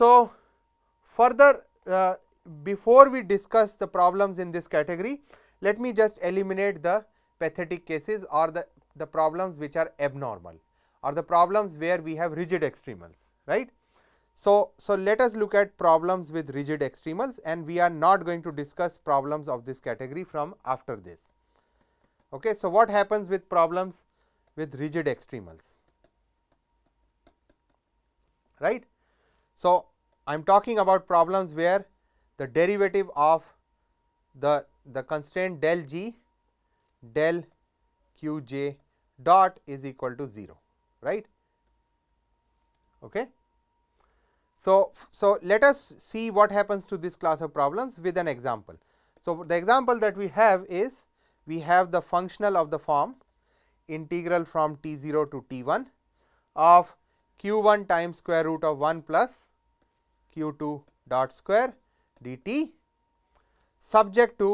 So, further uh, before we discuss the problems in this category, let me just eliminate the pathetic cases or the, the problems which are abnormal or the problems where we have rigid extremals, right. So, so let us look at problems with rigid extremals and we are not going to discuss problems of this category from after this. Okay, so what happens with problems with rigid extremals, right. So, I am talking about problems where the derivative of the, the constraint del g del q j dot is equal to 0, right. Okay. So, so let us see what happens to this class of problems with an example. So, the example that we have is we have the functional of the form integral from t 0 to t 1 of q 1 times square root of 1 plus q 2 dot square d t subject to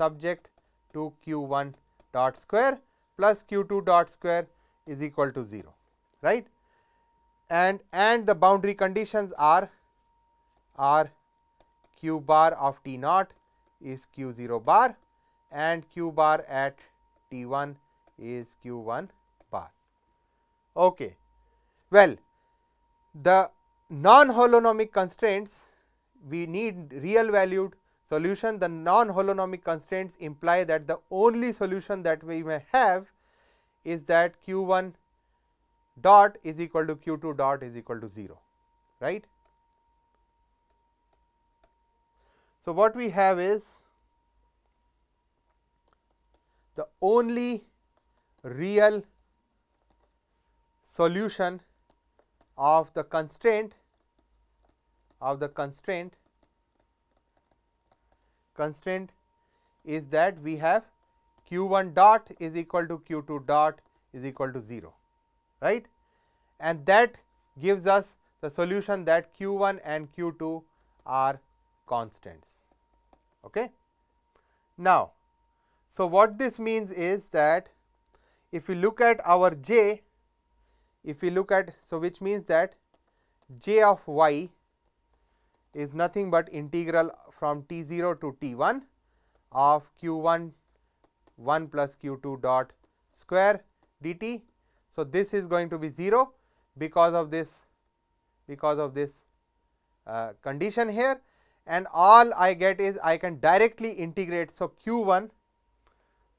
subject to q 1 dot square plus q 2 dot square is equal to 0 right and and the boundary conditions are are q bar of t naught is q 0 bar and q bar at t 1 is q 1 bar. Okay. Well, the non-holonomic constraints we need real valued solution. The non-holonomic constraints imply that the only solution that we may have is that q1 dot is equal to q2 dot is equal to 0, right. So, what we have is the only real solution of the constraint of the constraint constraint is that we have q 1 dot is equal to q 2 dot is equal to 0 right and that gives us the solution that q 1 and q 2 are constants. Okay. Now, so what this means is that if we look at our j if we look at so which means that j of y is nothing but integral from t 0 to t 1 of q 1 1 plus q 2 dot square dt. So, this is going to be 0 because of this because of this uh, condition here and all I get is I can directly integrate. So, q 1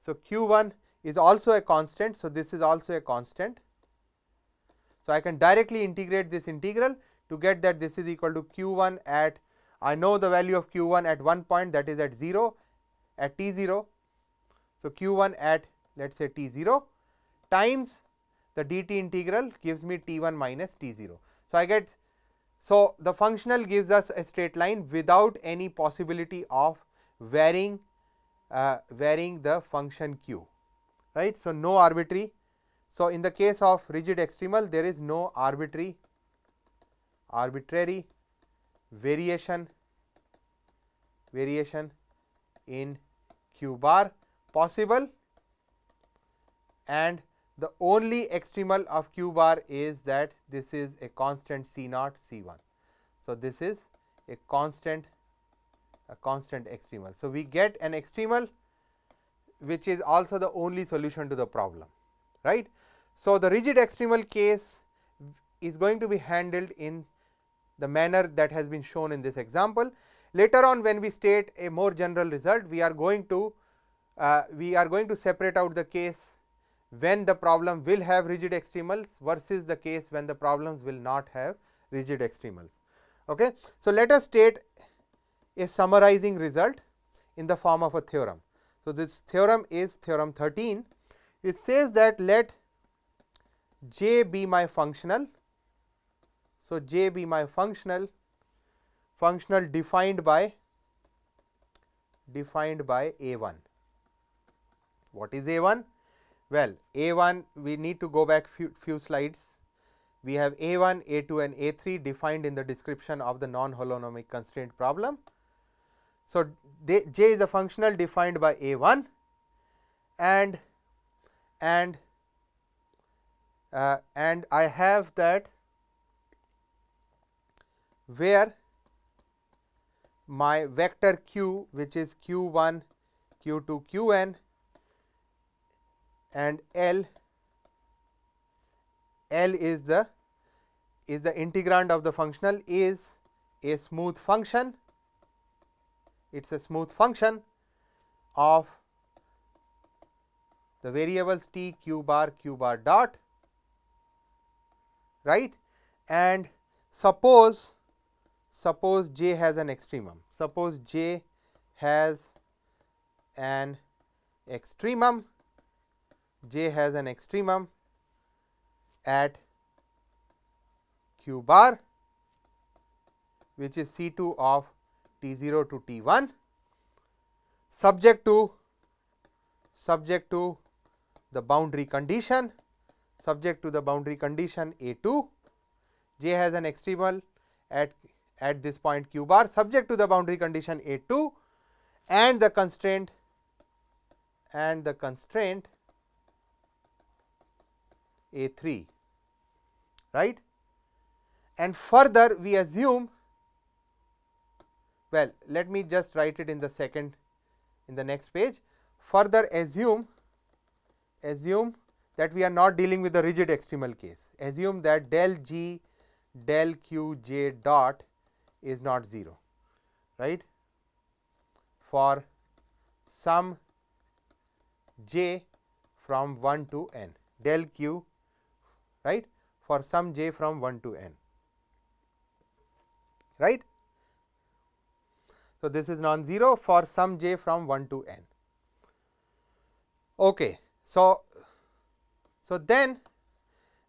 so q 1 is also a constant. So, this is also a constant so, I can directly integrate this integral to get that this is equal to q1 at I know the value of q1 at one point that is at 0 at t0. So, q1 at let us say t0 times the dt integral gives me t1 minus t0. So, I get so the functional gives us a straight line without any possibility of varying uh, varying the function q right. So, no arbitrary so, in the case of rigid extremal there is no arbitrary arbitrary variation variation in q bar possible and the only extremal of q bar is that this is a constant c naught c 1. So, this is a constant a constant extremal. So, we get an extremal which is also the only solution to the problem right. So, the rigid extremal case is going to be handled in the manner that has been shown in this example. Later on when we state a more general result, we are going to uh, we are going to separate out the case when the problem will have rigid extremals versus the case when the problems will not have rigid extremals. Okay. So, let us state a summarizing result in the form of a theorem. So, this theorem is theorem 13. It says that let j be my functional. So, j be my functional, functional defined by defined by a 1. What is a 1? Well, a 1 we need to go back few, few slides. We have a 1, a 2 and a 3 defined in the description of the non holonomic constraint problem. So, they, j is a functional defined by a 1 and and uh, and I have that where my vector q which is q 1, q 2, q n and L, L is the is the integrand of the functional is a smooth function, it is a smooth function of the variables t q bar q bar dot right and suppose suppose j has an extremum suppose j has an extremum j has an extremum at q bar which is C 2 of T 0 to T 1 subject to subject to the boundary condition subject to the boundary condition A 2, J has an extremal at, at this point q bar subject to the boundary condition A 2 and the constraint and the constraint A 3 right. And further we assume well let me just write it in the second in the next page further assume assume that we are not dealing with the rigid extremal case. Assume that del g del q j dot is not 0, right. For some j from 1 to n, del q, right, for some j from 1 to n, right. So, this is non-zero for some j from 1 to n. Okay. So, so, then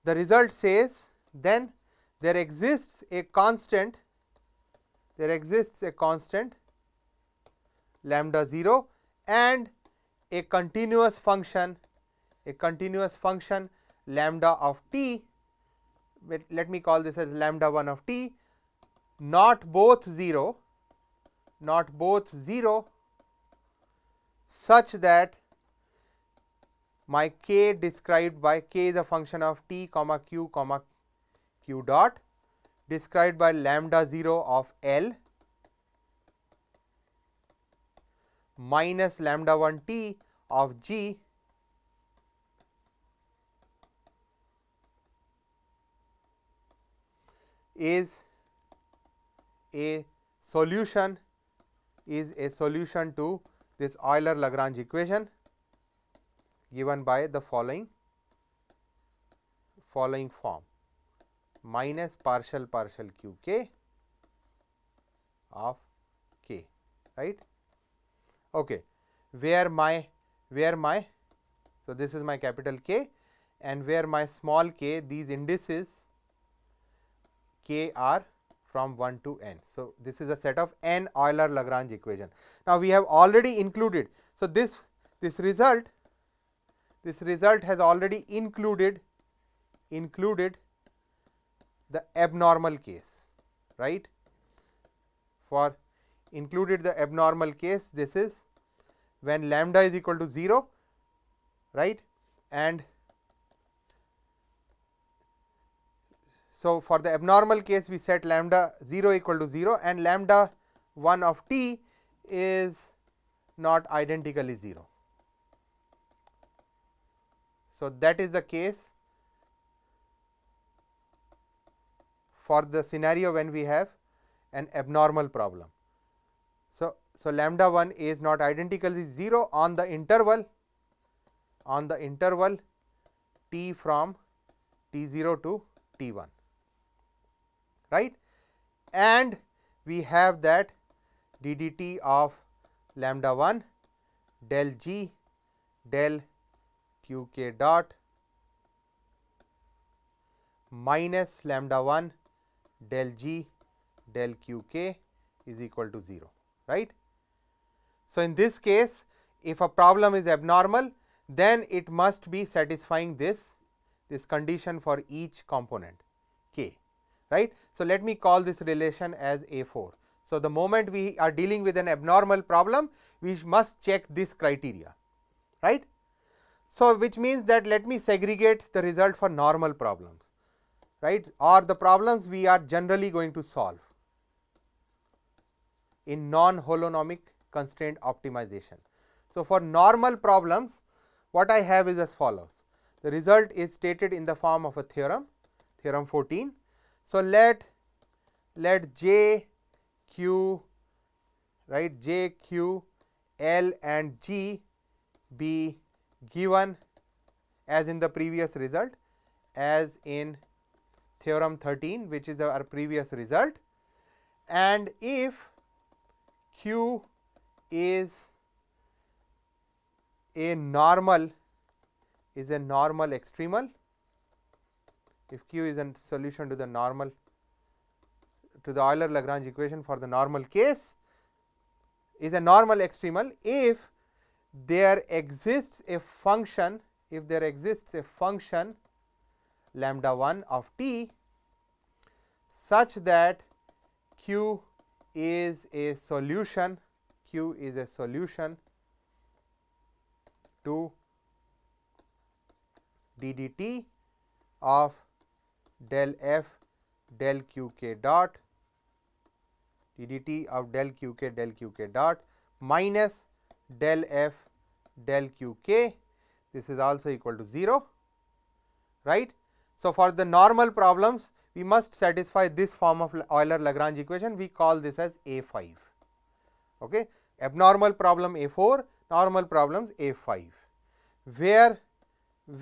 the result says then there exists a constant there exists a constant lambda 0 and a continuous function a continuous function lambda of t let me call this as lambda 1 of t not both 0 not both 0 such that my k described by k is a function of t comma q comma q dot described by lambda 0 of L minus lambda 1 t of g is a solution is a solution to this Euler Lagrange equation given by the following following form minus partial partial q k of k right okay where my where my so this is my capital k and where my small k these indices k are from 1 to n. So, this is a set of n Euler Lagrange equation. Now, we have already included. So, this, this result this result has already included included the abnormal case right for included the abnormal case this is when lambda is equal to 0 right and so for the abnormal case we set lambda 0 equal to 0 and lambda 1 of t is not identically 0 so, that is the case for the scenario when we have an abnormal problem. So, so lambda 1 is not identical is 0 on the interval on the interval t from t 0 to t 1 right and we have that d d t of lambda 1 del g del q k dot minus lambda 1 del g del q k is equal to 0 right. So, in this case if a problem is abnormal then it must be satisfying this this condition for each component k right. So, let me call this relation as A 4. So, the moment we are dealing with an abnormal problem we must check this criteria right. So, which means that let me segregate the result for normal problems, right, or the problems we are generally going to solve in non-holonomic constraint optimization. So, for normal problems, what I have is as follows. The result is stated in the form of a theorem, theorem 14. So, let, let J, Q, right, J, Q, L and G be given as in the previous result as in theorem 13 which is our previous result and if q is a normal is a normal extremal if q is a solution to the normal to the Euler Lagrange equation for the normal case is a normal extremal if there exists a function, if there exists a function lambda 1 of t such that q is a solution, q is a solution to ddt of del f del q k dot ddt of del q k del q k dot minus del f del q k this is also equal to 0 right. So, for the normal problems we must satisfy this form of Euler Lagrange equation we call this as a 5 ok. Abnormal problem a 4 normal problems a 5 where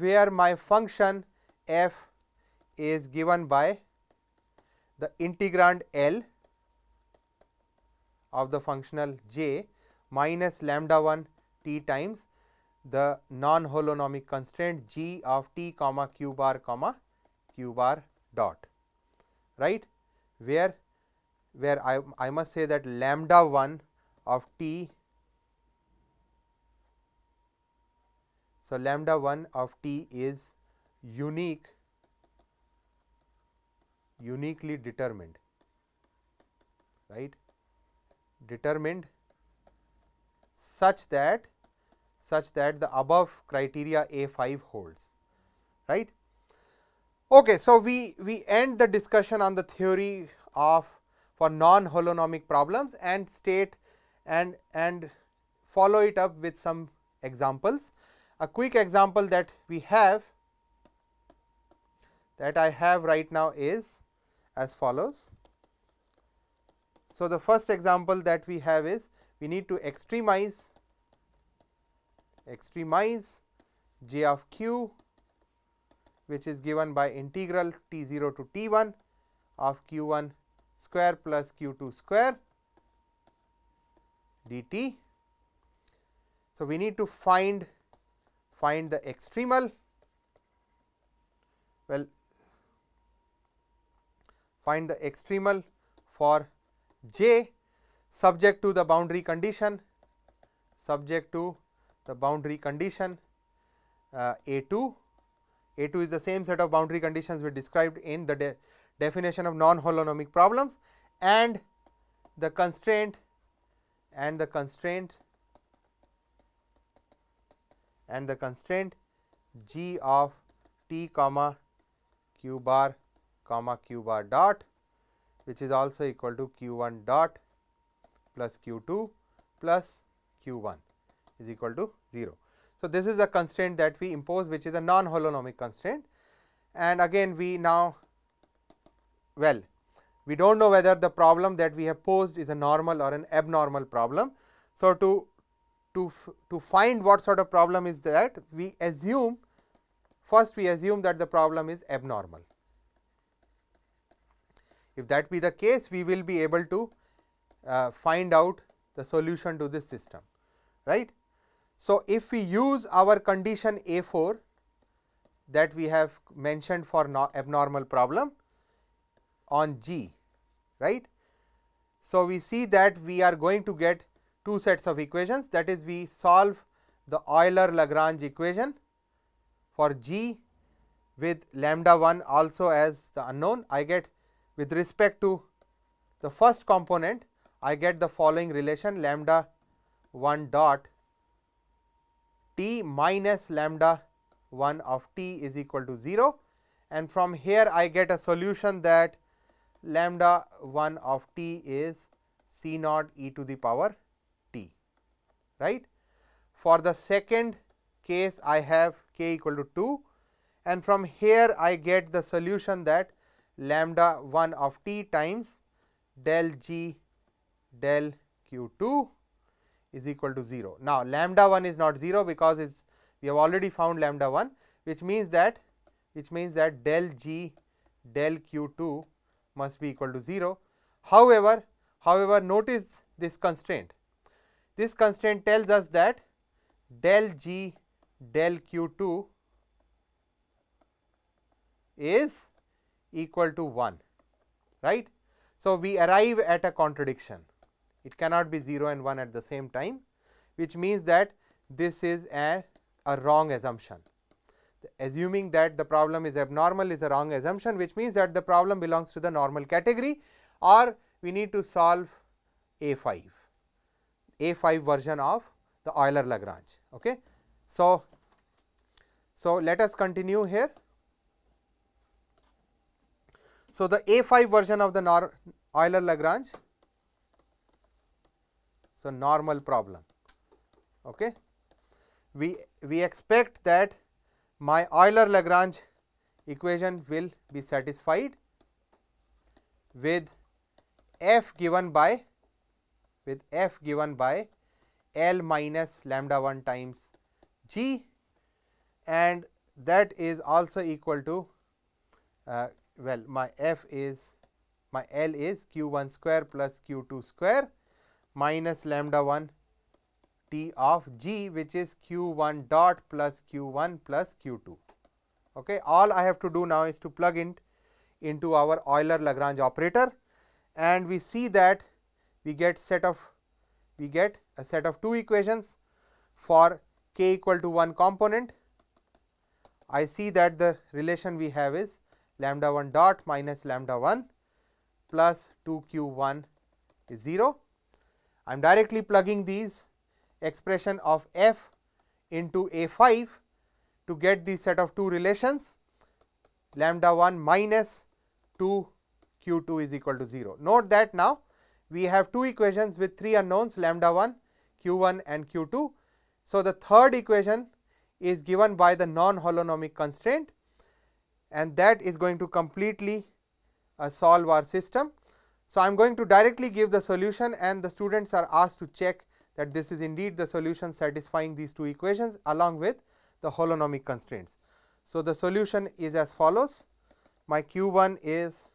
where my function f is given by the integrand L of the functional j minus lambda 1 t times the non holonomic constraint g of t comma q bar comma q bar dot right where where I, I must say that lambda 1 of t so lambda 1 of t is unique uniquely determined right determined such that such that the above criteria A5 holds, right. Okay, so, we, we end the discussion on the theory of for non holonomic problems and state and, and follow it up with some examples. A quick example that we have that I have right now is as follows. So, the first example that we have is we need to extremize extremize j of q which is given by integral t 0 to t 1 of q 1 square plus q 2 square dt. So, we need to find find the extremal well find the extremal for j subject to the boundary condition subject to the boundary condition uh, A2. A2 is the same set of boundary conditions we described in the de definition of non-holonomic problems and the constraint and the constraint and the constraint g of t comma q bar comma q bar dot which is also equal to q 1 dot plus q 2 plus q 1 is equal to 0. So, this is the constraint that we impose which is a non holonomic constraint and again we now well we do not know whether the problem that we have posed is a normal or an abnormal problem. So, to, to, to find what sort of problem is that we assume first we assume that the problem is abnormal. If that be the case we will be able to uh, find out the solution to this system, right. So, if we use our condition A 4 that we have mentioned for no abnormal problem on G, right. So, we see that we are going to get two sets of equations that is we solve the Euler Lagrange equation for G with lambda 1 also as the unknown I get with respect to the first component I get the following relation lambda 1 dot t minus lambda 1 of t is equal to 0 and from here I get a solution that lambda 1 of t is c naught e to the power t right. For the second case I have k equal to 2 and from here I get the solution that lambda 1 of t times del g del q 2 is equal to 0. Now, lambda 1 is not 0 because it's we have already found lambda 1 which means that which means that del g del q 2 must be equal to 0. However, however notice this constraint. This constraint tells us that del g del q 2 is equal to 1 right. So, we arrive at a contradiction it cannot be 0 and 1 at the same time which means that this is a, a wrong assumption. Assuming that the problem is abnormal is a wrong assumption which means that the problem belongs to the normal category or we need to solve A5, A5 version of the Euler Lagrange. Okay. So, so let us continue here. So, the A5 version of the Euler Lagrange so, normal problem. Okay. We, we expect that my Euler-Lagrange equation will be satisfied with f given by with f given by L minus lambda 1 times g and that is also equal to uh, well my f is my L is q 1 square plus q 2 square minus lambda 1 T of G which is Q1 dot plus Q1 plus Q2. Okay. All I have to do now is to plug in into our Euler-Lagrange operator and we see that we get set of we get a set of two equations for k equal to 1 component. I see that the relation we have is lambda 1 dot minus lambda 1 plus 2 q 1 is 0 I am directly plugging these expression of f into a 5 to get the set of two relations lambda 1 minus 2 q 2 is equal to 0. Note that now we have two equations with three unknowns lambda 1, q 1 and q 2. So, the third equation is given by the non holonomic constraint and that is going to completely uh, solve our system. So, I am going to directly give the solution and the students are asked to check that this is indeed the solution satisfying these two equations along with the holonomic constraints. So, the solution is as follows. My q 1 is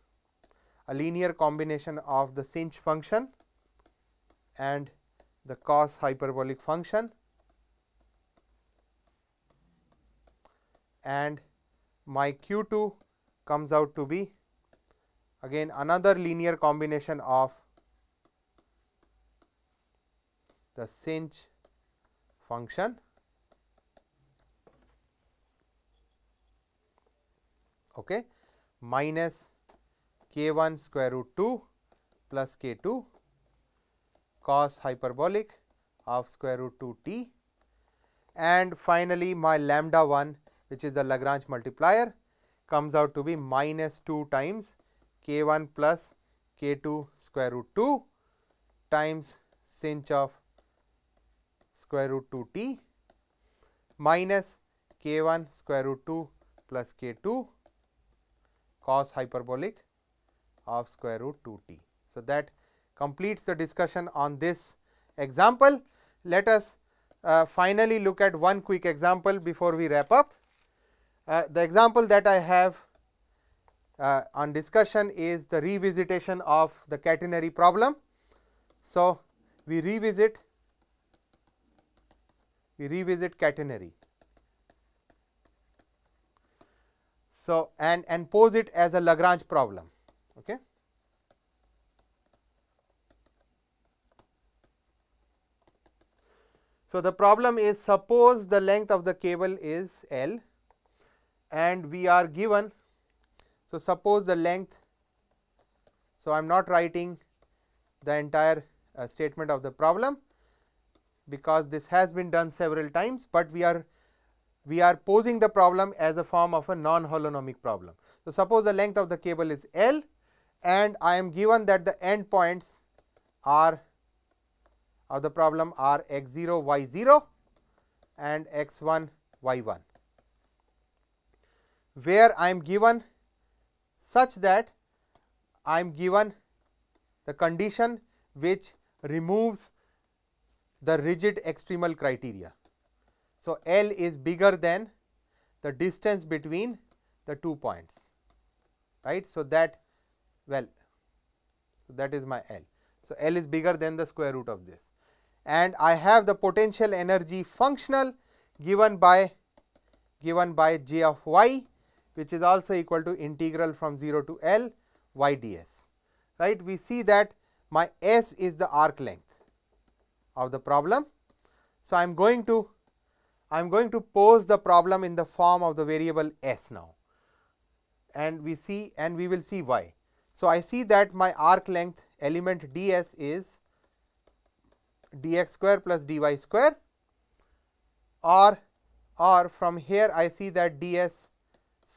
a linear combination of the sinh function and the cos hyperbolic function and my q 2 comes out to be again another linear combination of the cinch function okay, minus k 1 square root 2 plus k 2 cos hyperbolic of square root 2 t and finally, my lambda 1 which is the Lagrange multiplier comes out to be minus 2 times k1 plus k2 square root 2 times sinh of square root 2t minus k1 square root 2 plus k2 cos hyperbolic of square root 2t. So, that completes the discussion on this example. Let us uh, finally look at one quick example before we wrap up. Uh, the example that I have uh, on discussion is the revisitation of the catenary problem. So, we revisit we revisit catenary. So, and, and pose it as a Lagrange problem. Okay. So, the problem is suppose the length of the cable is L and we are given so, suppose the length, so I am not writing the entire uh, statement of the problem because this has been done several times, but we are we are posing the problem as a form of a non-holonomic problem. So, suppose the length of the cable is L and I am given that the end points are of the problem are x 0 y 0 and x 1 y 1, where I am given such that I am given the condition which removes the rigid extremal criteria. So, L is bigger than the distance between the two points, right. So, that well, so that is my L. So, L is bigger than the square root of this and I have the potential energy functional given by given by J of y which is also equal to integral from 0 to L y ds. Right? We see that my S is the arc length of the problem. So, I am going to I am going to pose the problem in the form of the variable S now and we see and we will see why. So, I see that my arc length element ds is dx square plus dy square or or from here I see that ds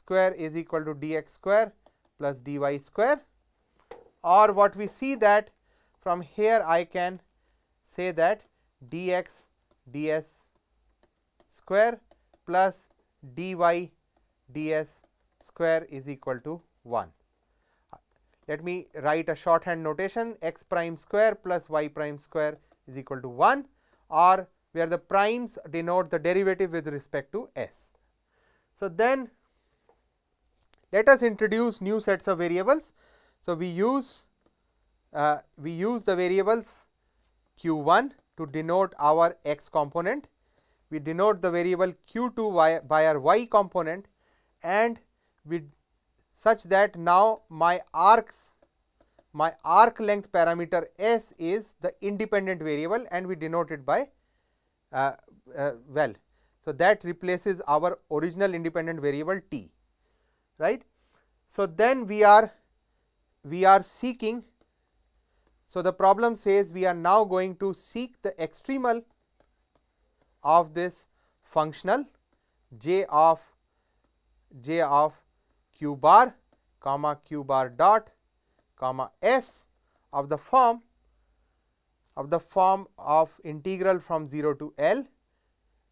square is equal to dx square plus dy square or what we see that from here I can say that dx ds square plus dy ds square is equal to 1. Let me write a shorthand notation x prime square plus y prime square is equal to 1 or where the primes denote the derivative with respect to s. So, then let us introduce new sets of variables. So, we use uh, we use the variables q1 to denote our x component. We denote the variable q2 by our y component and we such that now my arcs my arc length parameter s is the independent variable and we denote it by uh, uh, well. So, that replaces our original independent variable t right. So, then we are we are seeking. So, the problem says we are now going to seek the extremal of this functional j of j of q bar comma q bar dot comma s of the form of the form of integral from 0 to L.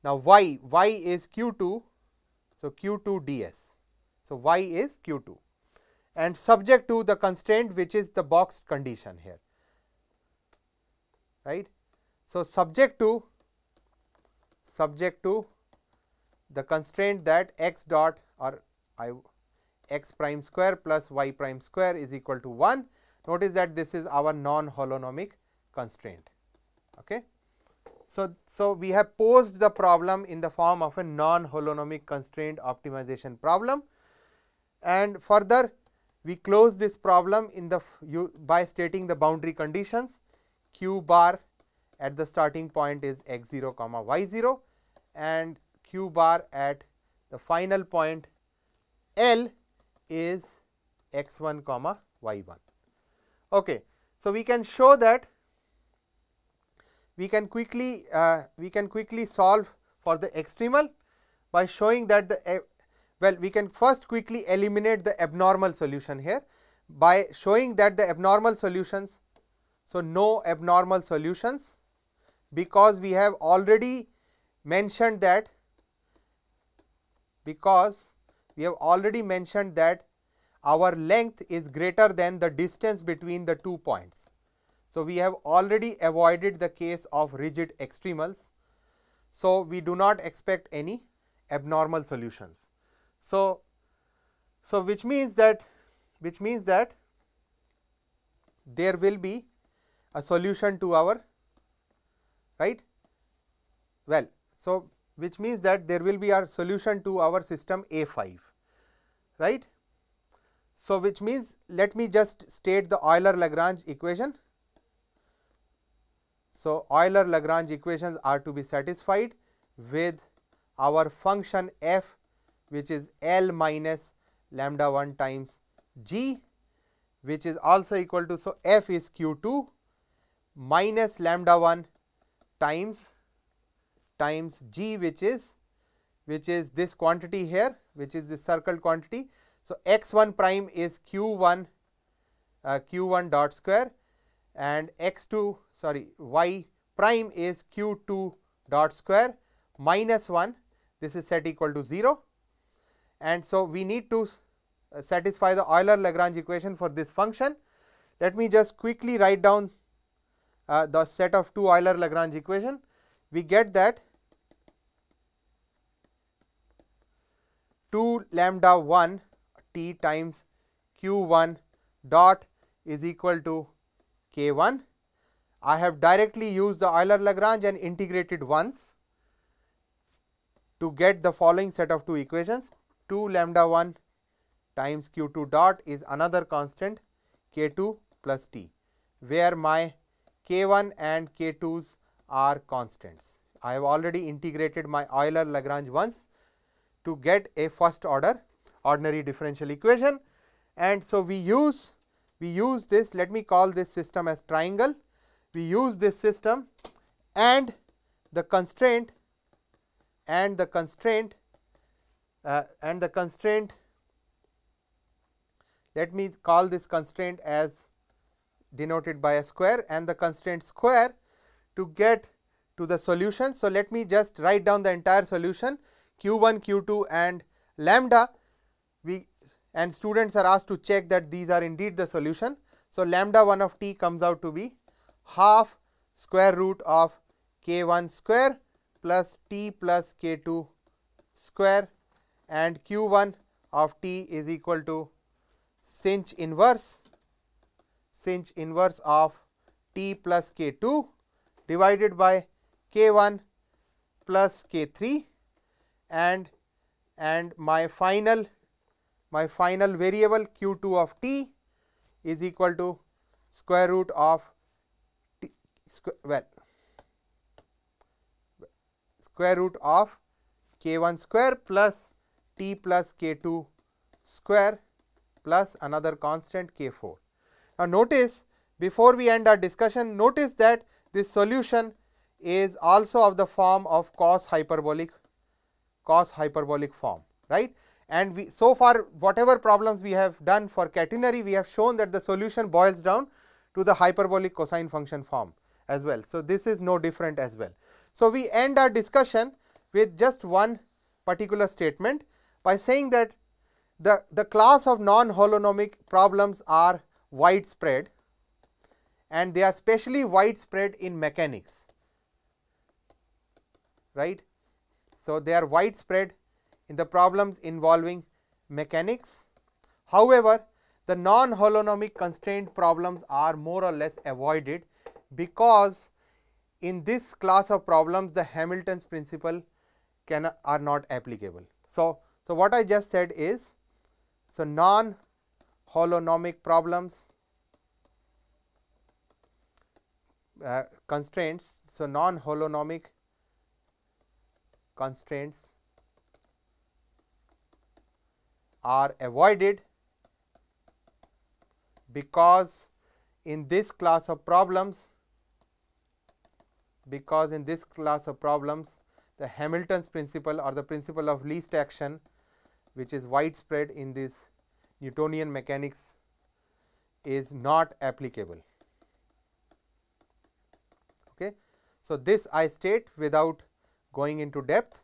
Now, y, y is q 2. So, q 2 d s. So, y is q 2 and subject to the constraint which is the boxed condition here right. So, subject to subject to the constraint that x dot or I x prime square plus y prime square is equal to 1. Notice that this is our non holonomic constraint. Okay. So, so, we have posed the problem in the form of a non holonomic constraint optimization problem and further we close this problem in the you by stating the boundary conditions q bar at the starting point is x 0 comma y 0 and q bar at the final point L is x 1 comma y 1. Okay. So, we can show that we can quickly uh, we can quickly solve for the extremal by showing that the well, we can first quickly eliminate the abnormal solution here by showing that the abnormal solutions, so no abnormal solutions because we have already mentioned that because we have already mentioned that our length is greater than the distance between the two points. So, we have already avoided the case of rigid extremals. So, we do not expect any abnormal solutions. So, so which means that which means that there will be a solution to our right well so which means that there will be a solution to our system a5 right so which means let me just state the euler lagrange equation so euler lagrange equations are to be satisfied with our function f which is L minus lambda 1 times G which is also equal to. So, F is Q 2 minus lambda 1 times times G which is which is this quantity here which is this circled quantity. So, x 1 prime is q 1 uh, q 1 dot square and x 2 sorry y prime is q 2 dot square minus 1 this is set equal to 0 and so we need to uh, satisfy the Euler Lagrange equation for this function. Let me just quickly write down uh, the set of two Euler Lagrange equation. We get that 2 lambda 1 t times q 1 dot is equal to k 1. I have directly used the Euler Lagrange and integrated once to get the following set of two equations. 2 lambda 1 times q 2 dot is another constant k 2 plus t where my k 1 and k 2s are constants. I have already integrated my Euler Lagrange once to get a first order ordinary differential equation and so we use we use this let me call this system as triangle we use this system and the constraint and the constraint uh, and the constraint let me call this constraint as denoted by a square and the constraint square to get to the solution. So, let me just write down the entire solution q 1, q 2 and lambda we and students are asked to check that these are indeed the solution. So, lambda 1 of t comes out to be half square root of k 1 square plus t plus k 2 square and q 1 of t is equal to sinh inverse sinh inverse of t plus k 2 divided by k 1 plus k 3 and and my final my final variable q 2 of t is equal to square root of t square well square root of k 1 square plus t plus k2 square plus another constant k4. Now, notice before we end our discussion, notice that this solution is also of the form of cos hyperbolic cos hyperbolic form, right. And we so far whatever problems we have done for catenary, we have shown that the solution boils down to the hyperbolic cosine function form as well. So, this is no different as well. So, we end our discussion with just one particular statement by saying that the, the class of non-holonomic problems are widespread and they are specially widespread in mechanics, right. So, they are widespread in the problems involving mechanics. However, the non-holonomic constraint problems are more or less avoided because in this class of problems the Hamilton's principle can are not applicable. So, so, what I just said is, so non holonomic problems uh, constraints, so non holonomic constraints are avoided because in this class of problems because in this class of problems the Hamilton's principle or the principle of least action which is widespread in this Newtonian mechanics is not applicable. Okay. So, this I state without going into depth.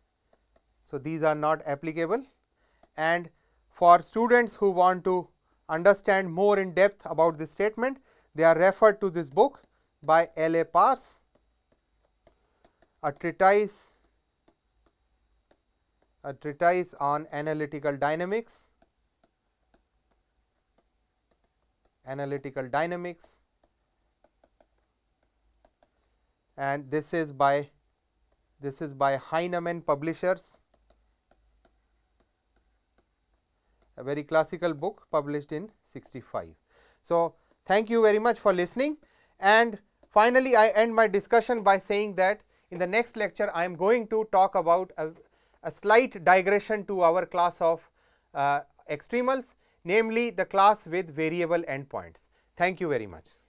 So, these are not applicable and for students who want to understand more in depth about this statement, they are referred to this book by L. A. Pars, a treatise a treatise on analytical dynamics analytical dynamics and this is by this is by Heinemann publishers a very classical book published in 65 so thank you very much for listening and finally i end my discussion by saying that in the next lecture i am going to talk about a a slight digression to our class of uh, extremals, namely the class with variable endpoints. Thank you very much.